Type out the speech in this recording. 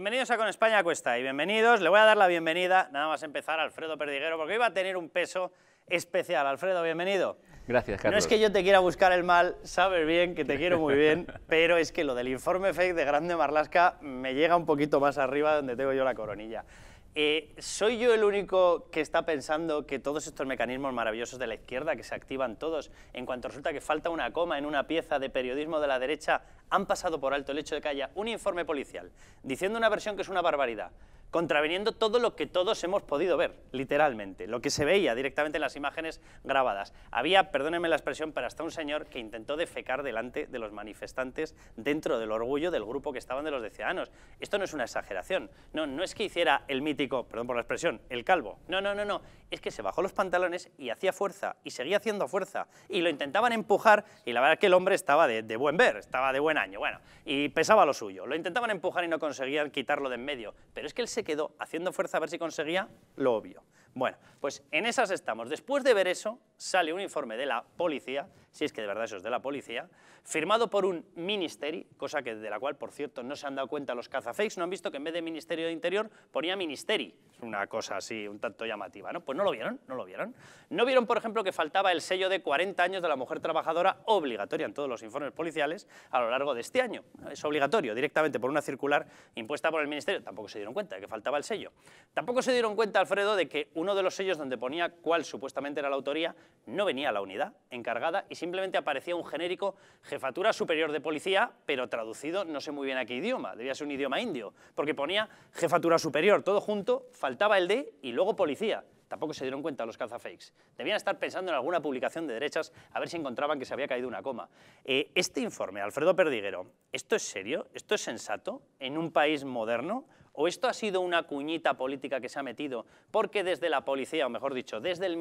Bienvenidos a Con España Cuesta y bienvenidos. Le voy a dar la bienvenida, nada más empezar, Alfredo Perdiguero, porque iba a tener un peso especial. Alfredo, bienvenido. Gracias, Carlos. No es que yo te quiera buscar el mal, sabes bien que te quiero muy bien, pero es que lo del informe fake de Grande Marlasca me llega un poquito más arriba donde tengo yo la coronilla. Eh, ¿Soy yo el único que está pensando que todos estos mecanismos maravillosos de la izquierda, que se activan todos, en cuanto resulta que falta una coma en una pieza de periodismo de la derecha, han pasado por alto el hecho de que haya un informe policial diciendo una versión que es una barbaridad, contraveniendo todo lo que todos hemos podido ver, literalmente, lo que se veía directamente en las imágenes grabadas. Había, perdónenme la expresión, pero hasta un señor que intentó defecar delante de los manifestantes dentro del orgullo del grupo que estaban de los de Ciudadanos. Esto no es una exageración, no, no es que hiciera el mítico, perdón por la expresión, el calvo, no, no, no, no, es que se bajó los pantalones y hacía fuerza, y seguía haciendo fuerza, y lo intentaban empujar, y la verdad es que el hombre estaba de, buen ver, estaba de buen año, bueno, y pesaba lo suyo, lo intentaban empujar y no conseguían quitarlo de en medio, pero es que él se quedó haciendo fuerza a ver si conseguía lo obvio. Bueno, pues en esas estamos. Después de ver eso, sale un informe de la policía si es que de verdad eso es de la policía, firmado por un ministeri, cosa que de la cual, por cierto, no se han dado cuenta los cazafakes, no han visto que en vez de Ministerio de Interior ponía ministeri, una cosa así un tanto llamativa, ¿no? Pues no lo vieron, no lo vieron. No vieron, por ejemplo, que faltaba el sello de 40 años de la mujer trabajadora obligatoria en todos los informes policiales a lo largo de este año. Es obligatorio, directamente por una circular impuesta por el Ministerio. Tampoco se dieron cuenta de que faltaba el sello. Tampoco se dieron cuenta, Alfredo, de que uno de los sellos donde ponía cuál supuestamente era la autoría no venía a la unidad encargada y simplemente aparecía un genérico Jefatura Superior de Policía, pero traducido no sé muy bien a qué idioma, debía ser un idioma indio, porque ponía Jefatura Superior, todo junto, faltaba el D y luego Policía. Tampoco se dieron cuenta los cazafakes, Debían estar pensando en alguna publicación de derechas a ver si encontraban que se había caído una coma. Eh, este informe, Alfredo Perdiguero, ¿esto es serio? ¿Esto es sensato en un país moderno? ¿O esto ha sido una cuñita política que se ha metido porque desde la policía, o mejor dicho, desde el